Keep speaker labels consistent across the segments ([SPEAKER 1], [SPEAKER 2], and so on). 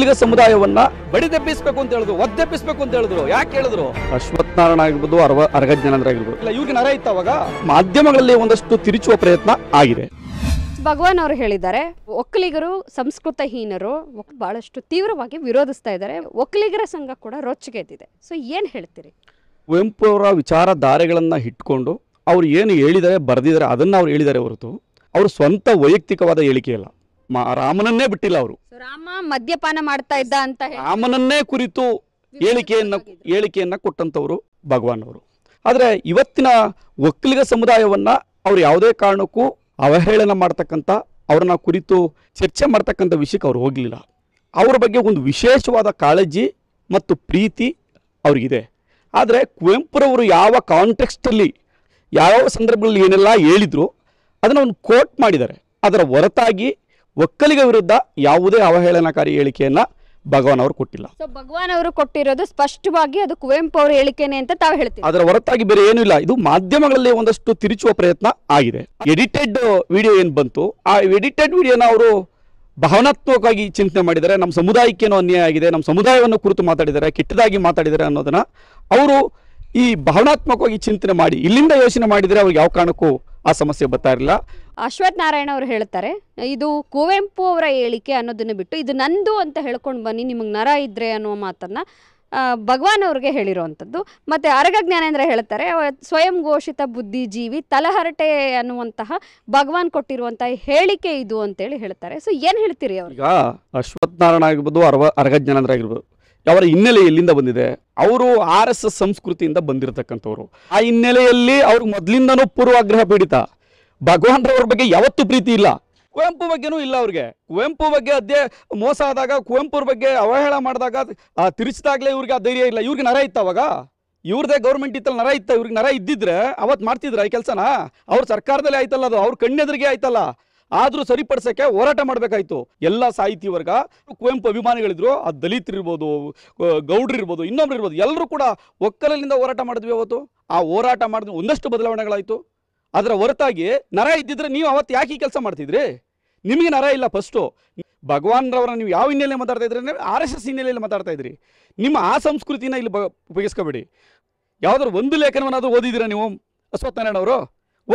[SPEAKER 1] ಒಕ್ಕಲಿಗ ಸಮುದಾಯವನ್ನ ಬಡಿದೆಬ್ಬಿಸ್ಬೇಕು ಅಂತ ಹೇಳಿದ್ರು ಒದ್ದೆಬ್ಬಿಸ್ಬೇಕು ಅಂತ ಹೇಳಿದ್ರು ಯಾಕೆ ಹೇಳಿದ್ರು ಅಶ್ವತ್ಥನಾರಾಯಣ ನಾರಾಯಣ ಆಗಿರ್ಬೋದು ಅರ್ವ ಇಲ್ಲ ಇವ್ರಿಗೆ ನರ ಇತ್ತು ಮಾಧ್ಯಮಗಳಲ್ಲಿ ಒಂದಷ್ಟು ತಿರುಚುವ ಪ್ರಯತ್ನ ಆಗಿದೆ
[SPEAKER 2] ಭಗವಾನ್ ಅವರು ಹೇಳಿದ್ದಾರೆ ಒಕ್ಕಲಿಗರು ಸಂಸ್ಕೃತ ಹೀನರು ಬಹಳಷ್ಟು ತೀವ್ರವಾಗಿ ವಿರೋಧಿಸ್ತಾ ಇದ್ದಾರೆ ಒಕ್ಕಲಿಗರ ಸಂಘ ಕೂಡ ರೊಚ್ಚಿಗೆದ್ದಿದೆ ಸೊ ಏನ್ ಹೇಳ್ತೀರಿ
[SPEAKER 1] ಕುವೆಂಪು ಅವರ ವಿಚಾರಧಾರೆಗಳನ್ನು ಇಟ್ಕೊಂಡು ಅವ್ರು ಏನು ಹೇಳಿದ್ದಾರೆ ಬರೆದಿದ್ದಾರೆ ಅದನ್ನ ಅವ್ರು ಹೇಳಿದ್ದಾರೆ ಹೊರತು ಅವ್ರ ಸ್ವಂತ ವೈಯಕ್ತಿಕವಾದ ಹೇಳಿಕೆ ಹೇಳಿಕೆಯಲ್ಲ ಮಾ ರಾಮನನ್ನೇ ಬಿಟ್ಟಿಲ್ಲ ಅವರು
[SPEAKER 2] ರಾಮ ಮದ್ಯಪಾನ ಮಾಡ್ತಾ ಇದ್ದ ಅಂತ ಹೇಳಿ
[SPEAKER 1] ರಾಮನನ್ನೇ ಕುರಿತು ಹೇಳಿಕೆಯನ್ನ ಹೇಳಿಕೆಯನ್ನ ಕೊಟ್ಟಂತವರು ಭಗವಾನ್ ಅವರು ಆದರೆ ಇವತ್ತಿನ ಒಕ್ಕಲಿಗ ಸಮುದಾಯವನ್ನ ಅವ್ರು ಯಾವುದೇ ಕಾರಣಕ್ಕೂ ಅವಹೇಳನ ಮಾಡ್ತಕ್ಕಂಥ ಅವ್ರನ್ನ ಕುರಿತು ಚರ್ಚೆ ಮಾಡ್ತಕ್ಕಂಥ ವಿಷಯಕ್ಕೆ ಅವ್ರು ಹೋಗಲಿಲ್ಲ ಅವ್ರ ಬಗ್ಗೆ ಒಂದು ವಿಶೇಷವಾದ ಕಾಳಜಿ ಮತ್ತು ಪ್ರೀತಿ ಅವ್ರಿಗಿದೆ ಆದರೆ ಕುವೆಂಪುರವರು ಯಾವ ಕಾಂಟೆಕ್ಸ್ಟಲ್ಲಿ ಯಾವ ಸಂದರ್ಭಗಳಲ್ಲಿ ಏನೆಲ್ಲ ಹೇಳಿದ್ರು ಅದನ್ನು ಒಂದು ಕೋಟ್ ಮಾಡಿದ್ದಾರೆ ಅದರ ಹೊರತಾಗಿ ಒಕ್ಕಲಿಗ ವಿರುದ್ಧ ಯಾವುದೇ ಅವಹೇಳನಕಾರಿ ಹೇಳಿಕೆಯನ್ನ ಭಗವಾನ್ ಅವರು ಕೊಟ್ಟಿಲ್ಲ
[SPEAKER 2] ಭಗವಾನ್ ಅವರು ಕೊಟ್ಟಿರೋದು ಸ್ಪಷ್ಟವಾಗಿ ಅದು ಕುವೆಂಪು ಅವರ ಹೇಳಿಕೆನೆ ಅಂತ ತಾವು ಹೇಳ್ತೀವಿ
[SPEAKER 1] ಅದರ ಹೊರತಾಗಿ ಬೇರೆ ಏನೂ ಇಲ್ಲ ಇದು ಮಾಧ್ಯಮಗಳಲ್ಲಿ ಒಂದಷ್ಟು ತಿರುಚುವ ಪ್ರಯತ್ನ ಆಗಿದೆ ಎಡಿಟೆಡ್ ವಿಡಿಯೋ ಏನು ಬಂತು ಆ ಎಡಿಟೆಡ್ ವಿಡಿಯೋನ ಅವರು ಭಾವನಾತ್ಮಕವಾಗಿ ಚಿಂತನೆ ಮಾಡಿದರೆ ನಮ್ಮ ಸಮುದಾಯಕ್ಕೇನೋ ಅನ್ಯಾಯ ಆಗಿದೆ ನಮ್ಮ ಸಮುದಾಯವನ್ನು ಕುರಿತು ಮಾತಾಡಿದರೆ ಕೆಟ್ಟದಾಗಿ ಮಾತಾಡಿದರೆ ಅನ್ನೋದನ್ನ ಅವರು ಈ ಭಾವನಾತ್ಮಕವಾಗಿ ಚಿಂತನೆ ಮಾಡಿ ಇಲ್ಲಿಂದ ಯೋಚನೆ ಮಾಡಿದರೆ ಅವ್ರಿಗೆ ಯಾವ ಕಾರಣಕ್ಕೂ ಆ ಸಮಸ್ಯೆ ಬರ್ತಾ ಇರಲಿಲ್ಲ
[SPEAKER 2] ಅಶ್ವಥ್ ನಾರಾಯಣ ಅವರು ಹೇಳ್ತಾರೆ ಇದು ಕುವೆಂಪು ಅವರ ಹೇಳಿಕೆ ಅನ್ನೋದನ್ನು ಬಿಟ್ಟು ಇದು ನಂದು ಅಂತ ಹೇಳ್ಕೊಂಡು ಬನ್ನಿ ನಿಮಗೆ ನರ ಇದ್ರೆ ಅನ್ನೋ ಮಾತನ್ನ ಭಗವಾನ್ ಅವ್ರಿಗೆ ಹೇಳಿರುವಂಥದ್ದು ಮತ್ತೆ ಅರಗ ಜ್ಞಾನೇಂದ್ರ ಹೇಳ್ತಾರೆ ಸ್ವಯಂ ಘೋಷಿತ ಬುದ್ಧಿಜೀವಿ ತಲಹರಟೆ ಅನ್ನುವಂತಹ ಭಗವಾನ್ ಕೊಟ್ಟಿರುವಂತಹ ಹೇಳಿಕೆ ಇದು ಅಂತೇಳಿ ಹೇಳ್ತಾರೆ ಸೊ ಏನು ಹೇಳ್ತೀರಿ ಅವ್ರಿಗೆ
[SPEAKER 1] ಅಶ್ವಥ್ ನಾರಾಯಣ ಆಗಿರ್ಬೋದು ಅರಗ ಜ್ಞಾನೇಂದ್ರ ಆಗಿರ್ಬೋದು ಅವರ ಹಿನ್ನೆಲೆ ಎಲ್ಲಿಂದ ಬಂದಿದೆ ಅವರು ಆರ್ ಎಸ್ ಎಸ್ ಸಂಸ್ಕೃತಿಯಿಂದ ಬಂದಿರತಕ್ಕಂಥವ್ರು ಆ ಹಿನ್ನೆಲೆಯಲ್ಲಿ ಅವ್ರಿಗೆ ಮೊದಲಿಂದನೂ ಪೂರ್ವಾಗ್ರಹ ಪೀಡಿತ ರವರ ಬಗ್ಗೆ ಯಾವತ್ತು ಪ್ರೀತಿ ಇಲ್ಲ ಕುವೆಂಪು ಬಗ್ಗೆನೂ ಇಲ್ಲ ಅವ್ರಿಗೆ ಕುವೆಂಪು ಬಗ್ಗೆ ಅದೇ ಮೋಸ ಆದಾಗ ಕುವೆಂಪುರ ಬಗ್ಗೆ ಅವಹೇಳ ಮಾಡಿದಾಗ ತಿರುಚಿದಾಗಲೇ ಇವ್ರಿಗೆ ಆ ಧೈರ್ಯ ಇಲ್ಲ ಇವ್ರಿಗೆ ನರ ಇತ್ತ ಅವಾಗ ಇವ್ರದೇ ಗೌರ್ಮೆಂಟ್ ಇತ್ತಲ್ಲ ನರ ಇತ್ತ ಇವ್ರಿಗೆ ನರ ಇದ್ದಿದ್ರೆ ಅವತ್ತು ಮಾಡ್ತಿದ್ರ ಈ ಕೆಲಸನ ಅವ್ರ ಸರ್ಕಾರದಲ್ಲಿ ಆಯ್ತಲ್ಲ ಅದು ಅವ್ರ ಕಣ್ಣೆದ್ರಿಗೆ ಆಯ್ತಲ್ಲ ಆದ್ರೂ ಸರಿಪಡಿಸಕ್ಕೆ ಹೋರಾಟ ಮಾಡಬೇಕಾಯಿತು ಎಲ್ಲ ಸಾಹಿತಿ ವರ್ಗ ಕುವೆಂಪು ಅಭಿಮಾನಿಗಳಿದ್ರು ಆ ದಲಿತರಿರ್ಬೋದು ಗೌಡ್ರಿರ್ಬೋದು ಇನ್ನೊಬ್ರು ಇರ್ಬೋದು ಎಲ್ಲರೂ ಕೂಡ ಒಕ್ಕಲಿನಿಂದ ಹೋರಾಟ ಮಾಡಿದ್ವಿ ಅವತ್ತು ಆ ಹೋರಾಟ ಮಾಡಿದ್ವಿ ಒಂದಷ್ಟು ಬದಲಾವಣೆಗಳಾಯಿತು ಅದರ ಹೊರತಾಗಿ ನರ ಇದ್ದಿದ್ರೆ ನೀವು ಅವತ್ತು ಯಾಕೆ ಈ ಕೆಲಸ ಮಾಡ್ತಿದ್ರಿ ನಿಮಗೆ ನರ ಇಲ್ಲ ಫಸ್ಟು ಭಗವಾನ್ರವರ ನೀವು ಯಾವ ಹಿನ್ನೆಲೆ ಮಾತಾಡ್ತಾ ಇದ್ರಿ ಆರ್ ಎಸ್ ಎಸ್ ಹಿನ್ನೆಲೆಯಲ್ಲಿ ಮಾತಾಡ್ತಾ ಇದ್ರಿ ನಿಮ್ಮ ಆ ಸಂಸ್ಕೃತಿನ ಇಲ್ಲಿ ಉಪಯೋಗಿಸ್ಕೋಬೇಡಿ ಯಾವುದಾದ್ರು ಒಂದು ಲೇಖನವನ್ನಾದರೂ ಓದಿದ್ದೀರಾ ನೀವು ಅಶ್ವತ್ಥನಾರಾಯಣ ಅವರು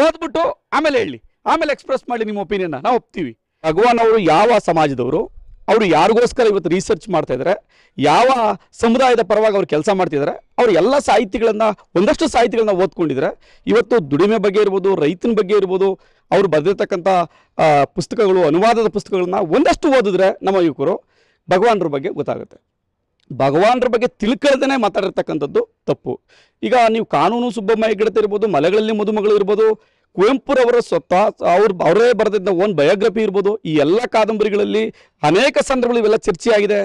[SPEAKER 1] ಓದ್ಬಿಟ್ಟು ಆಮೇಲೆ ಹೇಳಿ ಆಮೇಲೆ ಎಕ್ಸ್ಪ್ರೆಸ್ ಮಾಡಿ ನಿಮ್ಮ ಒಪಿನಿಯನ್ ನಾವು ಒಪ್ತೀವಿ ಭಗವಾನ್ ಅವರು ಯಾವ ಸಮಾಜದವರು ಅವರು ಯಾರಿಗೋಸ್ಕರ ಇವತ್ತು ರಿಸರ್ಚ್ ಮಾಡ್ತಾ ಇದ್ದಾರೆ ಯಾವ ಸಮುದಾಯದ ಪರವಾಗಿ ಅವ್ರು ಕೆಲಸ ಮಾಡ್ತಿದ್ದಾರೆ ಅವರು ಎಲ್ಲ ಸಾಹಿತಿಗಳನ್ನು ಒಂದಷ್ಟು ಸಾಹಿತಿಗಳನ್ನ ಓದ್ಕೊಂಡಿದ್ದಾರೆ ಇವತ್ತು ದುಡಿಮೆ ಬಗ್ಗೆ ಇರ್ಬೋದು ರೈತನ ಬಗ್ಗೆ ಇರ್ಬೋದು ಅವರು ಬರೆದಿರ್ತಕ್ಕಂಥ ಪುಸ್ತಕಗಳು ಅನುವಾದದ ಪುಸ್ತಕಗಳನ್ನ ಒಂದಷ್ಟು ಓದಿದ್ರೆ ನಮ್ಮ ಯುವಕರು ಭಗವಾನ್ರ ಬಗ್ಗೆ ಗೊತ್ತಾಗುತ್ತೆ ಭಗವಾನರ ಬಗ್ಗೆ ತಿಳ್ಕೊಳ್ಳದೇ ಮಾತಾಡಿರ್ತಕ್ಕಂಥದ್ದು ತಪ್ಪು ಈಗ ನೀವು ಕಾನೂನು ಸುಬ್ಬಮ್ಮ ಹೆಗ್ಗಡತೆ ಇರ್ಬೋದು ಮಲೆಗಳಲ್ಲಿ ಮದುಮಗಳು ಇರ್ಬೋದು ಕುವೆಂಪುರವರ ಸ್ವತಃ ಅವ್ರು ಅವರೇ ಬರೆದಿದ್ದ ಒಂದು ಬಯೋಗ್ರಫಿ ಇರ್ಬೋದು ಈ ಎಲ್ಲ ಕಾದಂಬರಿಗಳಲ್ಲಿ ಅನೇಕ ಸಂದರ್ಭಗಳು ಇವೆಲ್ಲ ಚರ್ಚೆಯಾಗಿದೆ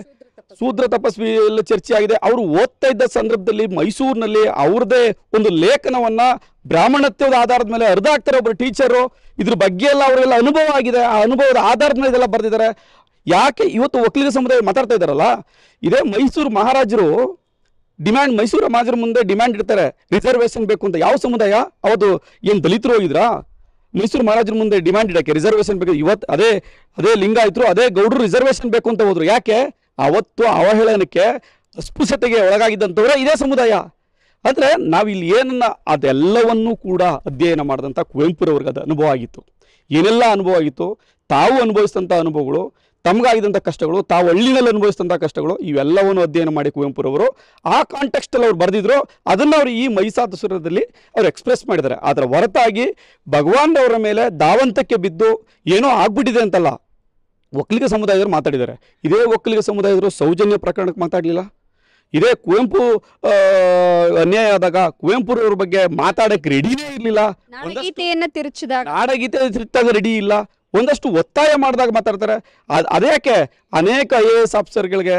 [SPEAKER 1] ಶೂದ್ರ ತಪಸ್ವಿ ಎಲ್ಲ ಚರ್ಚೆಯಾಗಿದೆ ಅವರು ಓದ್ತಾ ಇದ್ದ ಸಂದರ್ಭದಲ್ಲಿ ಮೈಸೂರಿನಲ್ಲಿ ಅವ್ರದೇ ಒಂದು ಲೇಖನವನ್ನು ಬ್ರಾಹ್ಮಣತ್ವದ ಆಧಾರದ ಮೇಲೆ ಅರ್ಧ ಆಗ್ತಾರೆ ಒಬ್ಬರು ಟೀಚರು ಇದ್ರ ಬಗ್ಗೆ ಎಲ್ಲ ಅವರೆಲ್ಲ ಅನುಭವ ಆಗಿದೆ ಆ ಅನುಭವದ ಆಧಾರದ ಮೇಲೆ ಇದೆಲ್ಲ ಬರೆದಿದ್ದಾರೆ ಯಾಕೆ ಇವತ್ತು ಒಕ್ಕಲಿಗ ಸಮುದಾಯ ಮಾತಾಡ್ತಾ ಇದ್ದಾರಲ್ಲ ಇದೇ ಮೈಸೂರು ಮಹಾರಾಜರು ಡಿಮ್ಯಾಂಡ್ ಮೈಸೂರು ಸಮಾಜರ ಮುಂದೆ ಡಿಮ್ಯಾಂಡ್ ಇಡ್ತಾರೆ ರಿಸರ್ವೇಶನ್ ಬೇಕು ಅಂತ ಯಾವ ಸಮುದಾಯ ಅವತ್ತು ಏನು ದಲಿತರು ಹೋಗಿದ್ರಾ ಮೈಸೂರು ಮಹಾರಾಜರ ಮುಂದೆ ಡಿಮ್ಯಾಂಡ್ ಇಡಕ್ಕೆ ರಿಸರ್ವೇಶನ್ ಬೇಕು ಇವತ್ತು ಅದೇ ಅದೇ ಲಿಂಗಾಯಿತರು ಅದೇ ಗೌಡರು ರಿಸರ್ವೇಶನ್ ಬೇಕು ಅಂತ ಹೋದ್ರು ಯಾಕೆ ಅವತ್ತು ಅವಹೇಳನಕ್ಕೆ ಅಸ್ಪೃಶ್ಯತೆಗೆ ಒಳಗಾಗಿದ್ದಂಥವ್ರೆ ಇದೇ ಸಮುದಾಯ ಆದರೆ ನಾವಿಲ್ಲಿ ಏನನ್ನ ಅದೆಲ್ಲವನ್ನೂ ಕೂಡ ಅಧ್ಯಯನ ಮಾಡಿದಂಥ ಕುವೆಂಪುರವ್ರಿಗೆ ಅದು ಅನುಭವ ಆಗಿತ್ತು ಏನೆಲ್ಲ ಅನುಭವ ಆಗಿತ್ತು ತಾವು ಅನುಭವಿಸಿದಂಥ ಅನುಭವಗಳು ತಮಗಾಗಿದ್ದಂಥ ಕಷ್ಟಗಳು ತಾವು ಹಳ್ಳಿನಲ್ಲಿ ಅನುಭವಿಸಿದಂಥ ಕಷ್ಟಗಳು ಇವೆಲ್ಲವನ್ನು ಅಧ್ಯಯನ ಮಾಡಿ ಕುವೆಂಪುರವರು ಆ ಕಾಂಟೆಕ್ಸ್ಟಲ್ಲಿ ಅವ್ರು ಬರೆದಿದ್ರು ಅದನ್ನು ಅವರು ಈ ಮೈಸಾದಸುರದಲ್ಲಿ ಅವರು ಎಕ್ಸ್ಪ್ರೆಸ್ ಮಾಡಿದ್ದಾರೆ ಅದರ ಹೊರತಾಗಿ ಭಗವಾನ್ ಅವರ ಮೇಲೆ ದಾವಂತಕ್ಕೆ ಬಿದ್ದು ಏನೋ ಆಗ್ಬಿಟ್ಟಿದೆ ಅಂತಲ್ಲ ಒಕ್ಕಲಿಗ ಸಮುದಾಯದವರು ಮಾತಾಡಿದ್ದಾರೆ ಇದೇ ಒಕ್ಕಲಿಗ ಸಮುದಾಯದವರು ಸೌಜನ್ಯ ಪ್ರಕರಣಕ್ಕೆ ಮಾತಾಡಲಿಲ್ಲ ಇದೇ ಕುವೆಂಪು ಅನ್ಯಾಯ ಆದಾಗ ಕುವೆಂಪುರವ್ರ ಬಗ್ಗೆ ಮಾತಾಡಕ್ಕೆ ರೆಡಿನೇ ಇರಲಿಲ್ಲ
[SPEAKER 2] ನಾಡಗೀತೆ
[SPEAKER 1] ತಿರುಚಿದಾಗ ರೆಡಿ ಇಲ್ಲ ಒಂದಷ್ಟು ಒತ್ತಾಯ ಮಾಡಿದಾಗ ಮಾತಾಡ್ತಾರೆ ಅದು ಅದೇಕೆ ಅನೇಕ ಐ ಎ ಎಸ್ ಆಫೀಸರ್ಗಳಿಗೆ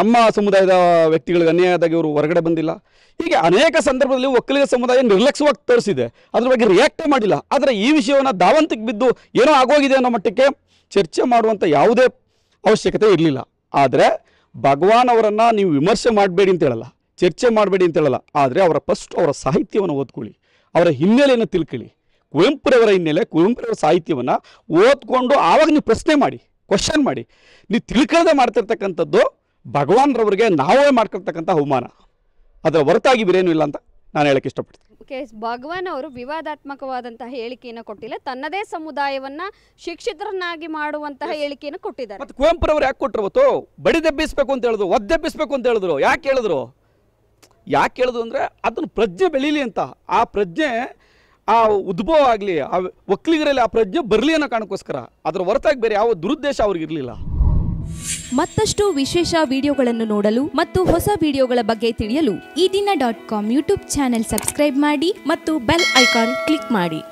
[SPEAKER 1] ನಮ್ಮ ಸಮುದಾಯದ ವ್ಯಕ್ತಿಗಳಿಗೆ ಅನ್ಯಾಯದಾಗಿ ಇವರು ಹೊರಗಡೆ ಬಂದಿಲ್ಲ ಹೀಗೆ ಅನೇಕ ಸಂದರ್ಭದಲ್ಲಿ ಒಕ್ಕಲಿಗ ಸಮುದಾಯ ನಿರ್ಲಕ್ಷ್ಯವಾಗಿ ತೋರಿಸಿದೆ ಅದ್ರ ಬಗ್ಗೆ ರಿಯಾಕ್ಟೇ ಮಾಡಿಲ್ಲ ಆದರೆ ಈ ವಿಷಯವನ್ನು ದಾವಂತಕ್ಕೆ ಬಿದ್ದು ಏನೋ ಆಗೋಗಿದೆ ಅನ್ನೋ ಮಟ್ಟಕ್ಕೆ ಚರ್ಚೆ ಮಾಡುವಂಥ ಯಾವುದೇ ಅವಶ್ಯಕತೆ ಇರಲಿಲ್ಲ ಆದರೆ ಭಗವಾನ್ ಅವರನ್ನು ನೀವು ವಿಮರ್ಶೆ ಮಾಡಬೇಡಿ ಅಂತ ಹೇಳಲ್ಲ ಚರ್ಚೆ ಮಾಡಬೇಡಿ ಅಂತ ಹೇಳಲ್ಲ ಆದರೆ ಅವರ ಫಸ್ಟ್ ಅವರ ಸಾಹಿತ್ಯವನ್ನು ಓದ್ಕೊಳ್ಳಿ ಅವರ ಹಿನ್ನೆಲೆಯನ್ನು ತಿಳ್ಕೊಳ್ಳಿ ಕುವೆಂಪುರವರ ಹಿನ್ನೆಲೆ ಕುವೆಂಪುರವರ ಸಾಹಿತ್ಯವನ್ನು ಓದ್ಕೊಂಡು ಆವಾಗ ನೀವು ಪ್ರಶ್ನೆ ಮಾಡಿ ಕ್ವಶನ್ ಮಾಡಿ ನೀವು ತಿಳ್ಕೊಳ್ಳದೆ ಮಾಡ್ತಿರ್ತಕ್ಕಂಥದ್ದು ಭಗವಾನ್ರವರಿಗೆ ನಾವೇ ಮಾಡ್ಕೊಳ್ತಕ್ಕಂಥ ಅವಮಾನ ಅದರ ಹೊರತಾಗಿ ಬೇರೇನು ಇಲ್ಲ ಅಂತ ನಾನು ಹೇಳಕ್ಕೆ ಇಷ್ಟಪಡ್ತೀನಿ
[SPEAKER 2] ಕೆ ಭಗವಾನ್ ಅವರು ವಿವಾದಾತ್ಮಕವಾದಂತಹ ಹೇಳಿಕೆಯನ್ನು ಕೊಟ್ಟಿಲ್ಲ ತನ್ನದೇ ಸಮುದಾಯವನ್ನ ಶಿಕ್ಷಿತರನ್ನಾಗಿ ಮಾಡುವಂತಹ ಹೇಳಿಕೆಯನ್ನು ಕೊಟ್ಟಿದ್ದಾರೆ
[SPEAKER 1] ಮತ್ತು ಕುವೆಂಪುರವರು ಯಾಕೆ ಕೊಟ್ಟರು ಅವತ್ತು ಬಡಿದೆಬ್ಬಿಸ್ಬೇಕು ಅಂತ ಹೇಳಿದ್ರು ಒದ್ದೆಬ್ಬಿಸ್ಬೇಕು ಅಂತ ಹೇಳಿದ್ರು ಯಾಕೆ ಹೇಳಿದ್ರು ಯಾಕೆ ಹೇಳಿದ್ರು ಅಂದರೆ ಅದನ್ನು ಪ್ರಜ್ಞೆ ಬೆಳೀಲಿ ಅಂತ ಆ ಪ್ರಜ್ಞೆ ಆ ಉದ್ಭವ ಆಗಲಿ ಆ ಒಕ್ಕಲಿಗರಲ್ಲಿ ಆ ಪ್ರಜ್ಞೆ ಬರಲಿ ಅನ್ನೋ ಕಾರಣಕ್ಕೋಸ್ಕರ ಅದರ ಹೊರತಾಗಿ ಬೇರೆ ಯಾವ ದುರುದ್ದೇಶ ಅವ್ರಿಗಿರಲಿಲ್ಲ
[SPEAKER 2] ಮತ್ತಷ್ಟು ವಿಶೇಷ ವಿಡಿಯೋಗಳನ್ನು ನೋಡಲು ಮತ್ತು ಹೊಸ ವಿಡಿಯೋಗಳ ಬಗ್ಗೆ ತಿಳಿಯಲು ಈ ದಿನ dot com YouTube channel subscribe ಮಾಡಿ ಮತ್ತು ಬೆಲ್ ಐಕಾನ್ ಕ್ಲಿಕ್ ಮಾಡಿ